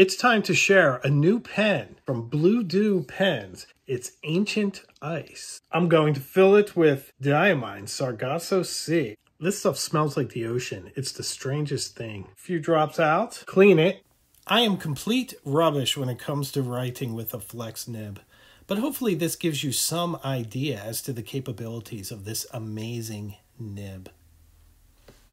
It's time to share a new pen from Blue Dew Pens. It's Ancient Ice. I'm going to fill it with Diamine Sargasso Sea. This stuff smells like the ocean. It's the strangest thing. A few drops out, clean it. I am complete rubbish when it comes to writing with a flex nib, but hopefully this gives you some idea as to the capabilities of this amazing nib.